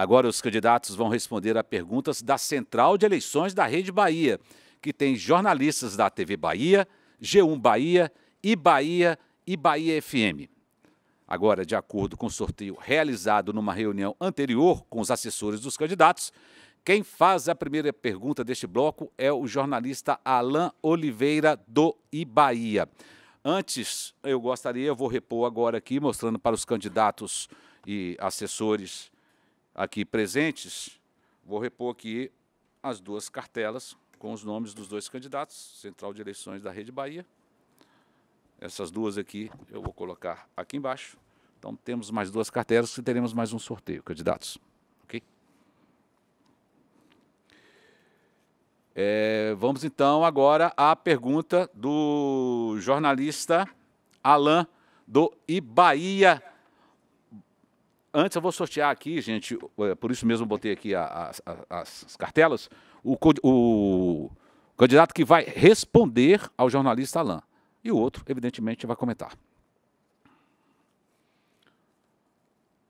Agora, os candidatos vão responder a perguntas da Central de Eleições da Rede Bahia, que tem jornalistas da TV Bahia, G1 Bahia, e Bahia e Bahia FM. Agora, de acordo com o sorteio realizado numa reunião anterior com os assessores dos candidatos, quem faz a primeira pergunta deste bloco é o jornalista Alain Oliveira do Ibaia. Antes, eu gostaria, eu vou repor agora aqui, mostrando para os candidatos e assessores aqui presentes, vou repor aqui as duas cartelas com os nomes dos dois candidatos, Central de Eleições da Rede Bahia. Essas duas aqui eu vou colocar aqui embaixo. Então temos mais duas cartelas e teremos mais um sorteio, candidatos. Ok? É, vamos então agora à pergunta do jornalista Alain do Ibaia Antes eu vou sortear aqui, gente, é, por isso mesmo botei aqui as, as cartelas, o, o, candidato que vai responder ao jornalista Alain. E o outro, evidentemente, vai comentar.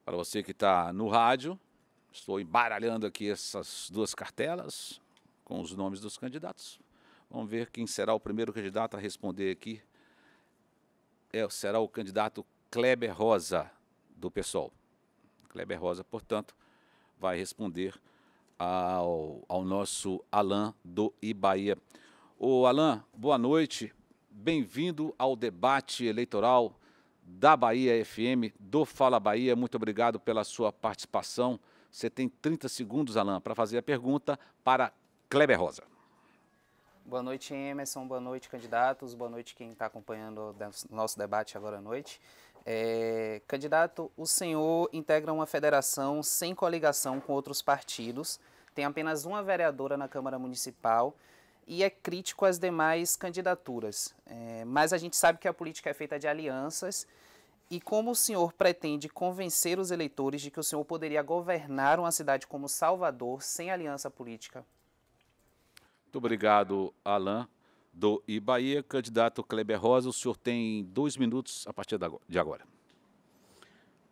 Para você que está no rádio, estou embaralhando aqui essas duas cartelas com os nomes dos candidatos. Vamos ver quem será o primeiro candidato a responder aqui. É, será o candidato Kleber Rosa, do PSOL. Kleber Rosa, portanto, vai responder ao, ao nosso Alain do Ibaia. O Alain, boa noite, bem-vindo ao debate eleitoral da Bahia FM, do Fala Bahia. Muito obrigado pela sua participação. Você tem 30 segundos, Alain, para fazer a pergunta para Kleber Rosa. Boa noite, Emerson. Boa noite, candidatos. Boa noite quem está acompanhando o nosso debate agora à noite. É, candidato, o senhor integra uma federação sem coligação com outros partidos, tem apenas uma vereadora na Câmara Municipal e é crítico às demais candidaturas. É, mas a gente sabe que a política é feita de alianças. E como o senhor pretende convencer os eleitores de que o senhor poderia governar uma cidade como Salvador sem aliança política? Muito obrigado, Alain do Bahia Candidato Kleber Rosa, o senhor tem dois minutos a partir de agora.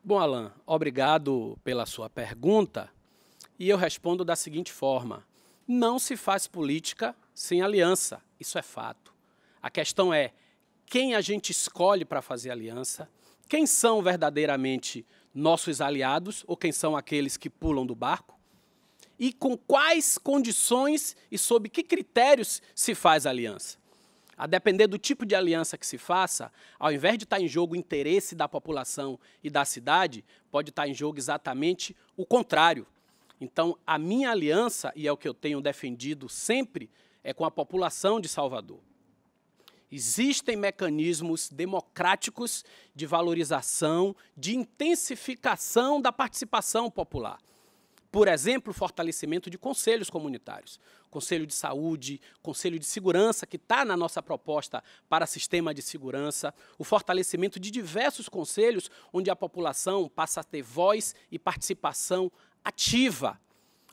Bom, Alain, obrigado pela sua pergunta. E eu respondo da seguinte forma: não se faz política sem aliança, isso é fato. A questão é quem a gente escolhe para fazer aliança, quem são verdadeiramente nossos aliados ou quem são aqueles que pulam do barco e com quais condições e sob que critérios se faz a aliança. A depender do tipo de aliança que se faça, ao invés de estar tá em jogo o interesse da população e da cidade, pode estar tá em jogo exatamente o contrário. Então, a minha aliança, e é o que eu tenho defendido sempre, é com a população de Salvador. Existem mecanismos democráticos de valorização, de intensificação da participação popular. Por exemplo, fortalecimento de conselhos comunitários. Conselho de Saúde, Conselho de Segurança, que está na nossa proposta para sistema de segurança, o fortalecimento de diversos conselhos onde a população passa a ter voz e participação ativa.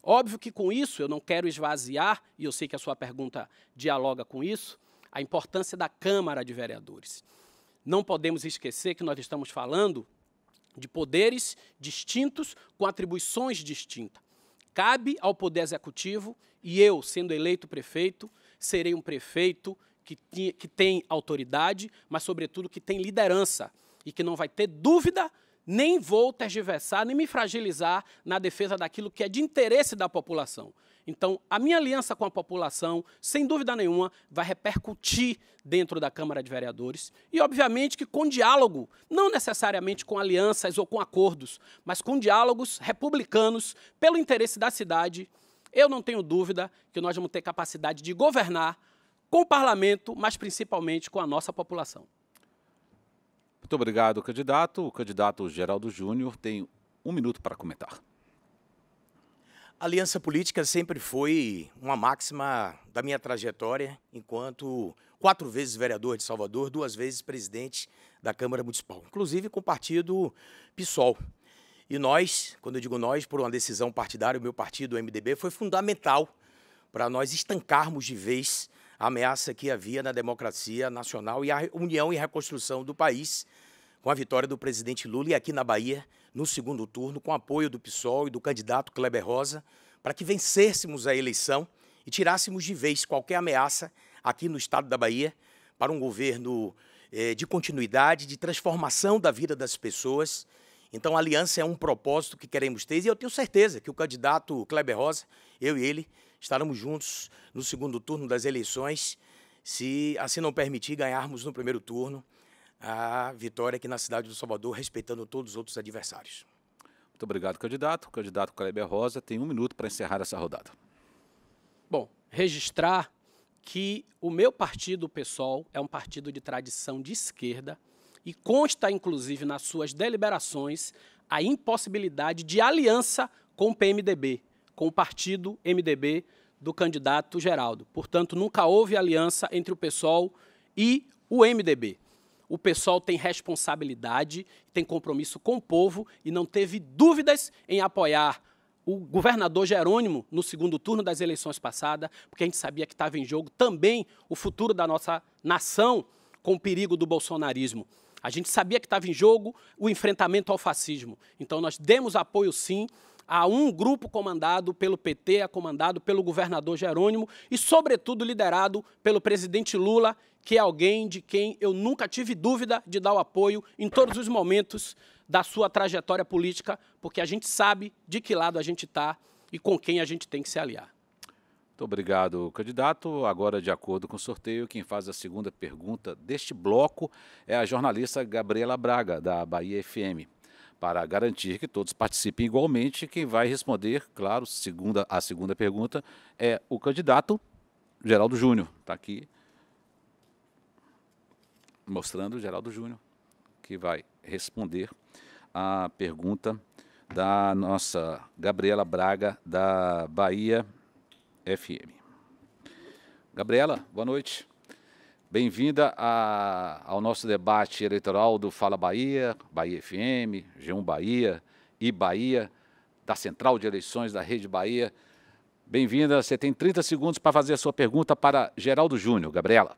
Óbvio que com isso eu não quero esvaziar, e eu sei que a sua pergunta dialoga com isso, a importância da Câmara de Vereadores. Não podemos esquecer que nós estamos falando de poderes distintos com atribuições distintas. Cabe ao Poder Executivo, e eu, sendo eleito prefeito, serei um prefeito que, que tem autoridade, mas, sobretudo, que tem liderança e que não vai ter dúvida, nem vou tergiversar, nem me fragilizar na defesa daquilo que é de interesse da população. Então, a minha aliança com a população, sem dúvida nenhuma, vai repercutir dentro da Câmara de Vereadores. E, obviamente, que com diálogo, não necessariamente com alianças ou com acordos, mas com diálogos republicanos pelo interesse da cidade, eu não tenho dúvida que nós vamos ter capacidade de governar com o parlamento, mas principalmente com a nossa população. Muito obrigado, candidato. O candidato Geraldo Júnior tem um minuto para comentar. Aliança política sempre foi uma máxima da minha trajetória enquanto quatro vezes vereador de Salvador, duas vezes presidente da Câmara Municipal, inclusive com o partido PSOL. E nós, quando eu digo nós, por uma decisão partidária, o meu partido, o MDB, foi fundamental para nós estancarmos de vez a ameaça que havia na democracia nacional e a união e reconstrução do país, com a vitória do presidente Lula e aqui na Bahia, no segundo turno, com apoio do PSOL e do candidato Kleber Rosa, para que vencêssemos a eleição e tirássemos de vez qualquer ameaça aqui no estado da Bahia para um governo eh, de continuidade, de transformação da vida das pessoas. Então, a aliança é um propósito que queremos ter e eu tenho certeza que o candidato Kleber Rosa, eu e ele, estaremos juntos no segundo turno das eleições, se assim não permitir ganharmos no primeiro turno a vitória aqui na cidade do Salvador, respeitando todos os outros adversários. Muito obrigado, candidato. O candidato Kleber Rosa tem um minuto para encerrar essa rodada. Bom, registrar que o meu partido, o PSOL, é um partido de tradição de esquerda e consta, inclusive, nas suas deliberações, a impossibilidade de aliança com o PMDB, com o partido MDB do candidato Geraldo. Portanto, nunca houve aliança entre o PSOL e o MDB o pessoal tem responsabilidade, tem compromisso com o povo e não teve dúvidas em apoiar o governador Jerônimo no segundo turno das eleições passadas, porque a gente sabia que estava em jogo também o futuro da nossa nação com o perigo do bolsonarismo. A gente sabia que estava em jogo o enfrentamento ao fascismo. Então nós demos apoio sim a um grupo comandado pelo PT, comandado pelo governador Jerônimo e, sobretudo, liderado pelo presidente Lula que é alguém de quem eu nunca tive dúvida de dar o apoio em todos os momentos da sua trajetória política, porque a gente sabe de que lado a gente está e com quem a gente tem que se aliar. Muito obrigado, candidato. Agora, de acordo com o sorteio, quem faz a segunda pergunta deste bloco é a jornalista Gabriela Braga, da Bahia FM. Para garantir que todos participem igualmente, quem vai responder, claro, segunda, a segunda pergunta é o candidato Geraldo Júnior. Está aqui mostrando o Geraldo Júnior, que vai responder a pergunta da nossa Gabriela Braga, da Bahia FM. Gabriela, boa noite. Bem-vinda ao nosso debate eleitoral do Fala Bahia, Bahia FM, G1 Bahia e Bahia, da Central de Eleições da Rede Bahia. Bem-vinda, você tem 30 segundos para fazer a sua pergunta para Geraldo Júnior. Gabriela.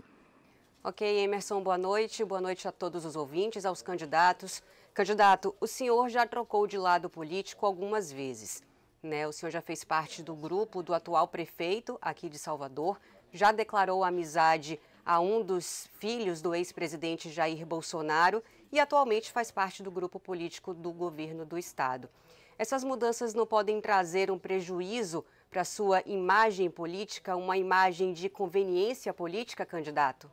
Ok, Emerson, boa noite. Boa noite a todos os ouvintes, aos candidatos. Candidato, o senhor já trocou de lado político algumas vezes. Né? O senhor já fez parte do grupo do atual prefeito aqui de Salvador, já declarou amizade a um dos filhos do ex-presidente Jair Bolsonaro e atualmente faz parte do grupo político do governo do estado. Essas mudanças não podem trazer um prejuízo para sua imagem política, uma imagem de conveniência política, candidato?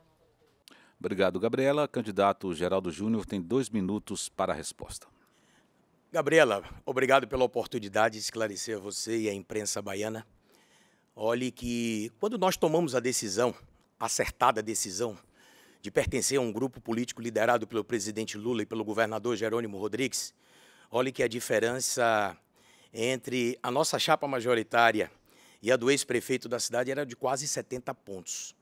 Obrigado, Gabriela. Candidato Geraldo Júnior tem dois minutos para a resposta. Gabriela, obrigado pela oportunidade de esclarecer a você e a imprensa baiana. Olhe que quando nós tomamos a decisão, acertada decisão, de pertencer a um grupo político liderado pelo presidente Lula e pelo governador Jerônimo Rodrigues, olhe que a diferença entre a nossa chapa majoritária e a do ex-prefeito da cidade era de quase 70 pontos.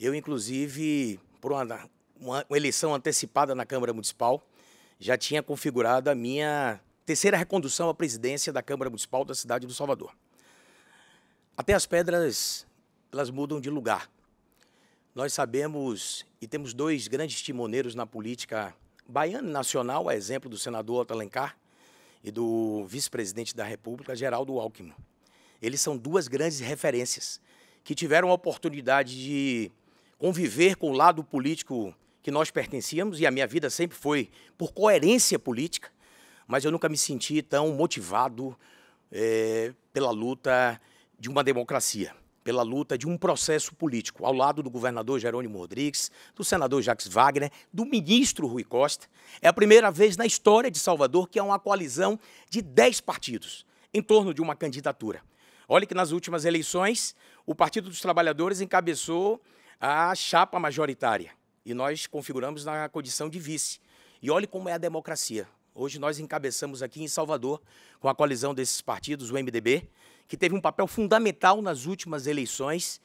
Eu, inclusive, por uma, uma, uma eleição antecipada na Câmara Municipal, já tinha configurado a minha terceira recondução à presidência da Câmara Municipal da cidade do Salvador. Até as pedras, elas mudam de lugar. Nós sabemos e temos dois grandes timoneiros na política baiana e nacional, a exemplo do senador Otto e do vice-presidente da República, Geraldo Alckmin. Eles são duas grandes referências que tiveram a oportunidade de conviver com o lado político que nós pertencíamos, e a minha vida sempre foi por coerência política, mas eu nunca me senti tão motivado é, pela luta de uma democracia, pela luta de um processo político, ao lado do governador Jerônimo Rodrigues, do senador Jacques Wagner, do ministro Rui Costa. É a primeira vez na história de Salvador que há uma coalizão de dez partidos em torno de uma candidatura. Olha que nas últimas eleições, o Partido dos Trabalhadores encabeçou a chapa majoritária e nós configuramos na condição de vice. E olhe como é a democracia. Hoje nós encabeçamos aqui em Salvador, com a colisão desses partidos, o MDB, que teve um papel fundamental nas últimas eleições.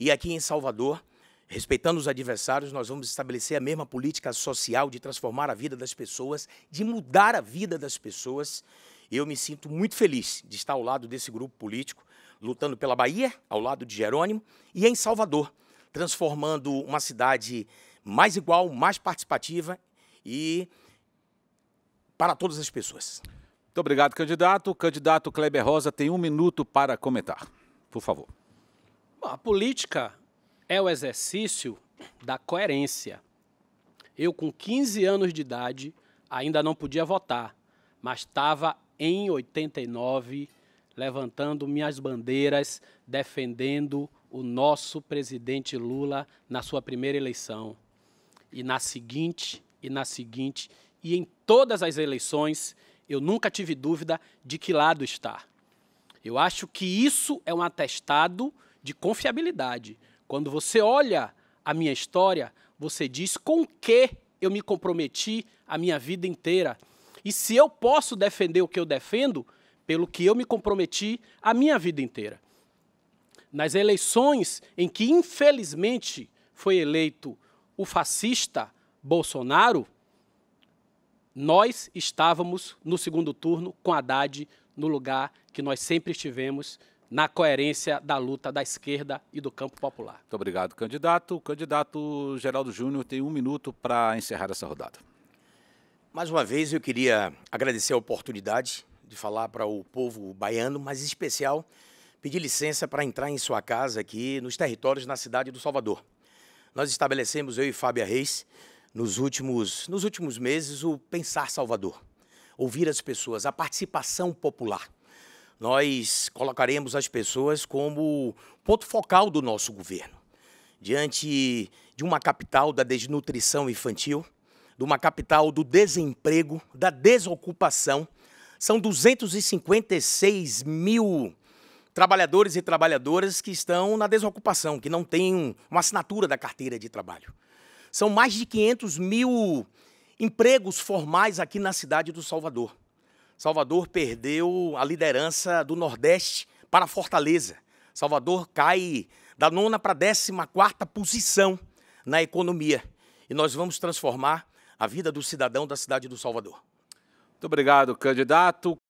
E aqui em Salvador, respeitando os adversários, nós vamos estabelecer a mesma política social de transformar a vida das pessoas, de mudar a vida das pessoas. Eu me sinto muito feliz de estar ao lado desse grupo político, lutando pela Bahia, ao lado de Jerônimo, e em Salvador, transformando uma cidade mais igual, mais participativa e para todas as pessoas. Muito obrigado, candidato. O candidato Kleber Rosa tem um minuto para comentar. Por favor. A política é o exercício da coerência. Eu, com 15 anos de idade, ainda não podia votar, mas estava em 89 levantando minhas bandeiras, defendendo o nosso presidente Lula na sua primeira eleição e na seguinte e na seguinte e em todas as eleições eu nunca tive dúvida de que lado está. Eu acho que isso é um atestado de confiabilidade. Quando você olha a minha história, você diz com que eu me comprometi a minha vida inteira. E se eu posso defender o que eu defendo, pelo que eu me comprometi a minha vida inteira nas eleições em que, infelizmente, foi eleito o fascista Bolsonaro, nós estávamos no segundo turno com Haddad no lugar que nós sempre estivemos na coerência da luta da esquerda e do campo popular. Muito obrigado, candidato. O candidato Geraldo Júnior tem um minuto para encerrar essa rodada. Mais uma vez, eu queria agradecer a oportunidade de falar para o povo baiano, mas em especial pedir licença para entrar em sua casa aqui nos territórios na cidade do Salvador. Nós estabelecemos, eu e Fábia Reis, nos últimos, nos últimos meses, o Pensar Salvador. Ouvir as pessoas, a participação popular. Nós colocaremos as pessoas como ponto focal do nosso governo. Diante de uma capital da desnutrição infantil, de uma capital do desemprego, da desocupação. São 256 mil trabalhadores e trabalhadoras que estão na desocupação, que não têm uma assinatura da carteira de trabalho. São mais de 500 mil empregos formais aqui na cidade do Salvador. Salvador perdeu a liderança do Nordeste para Fortaleza. Salvador cai da nona para a décima quarta posição na economia. E nós vamos transformar a vida do cidadão da cidade do Salvador. Muito obrigado, candidato.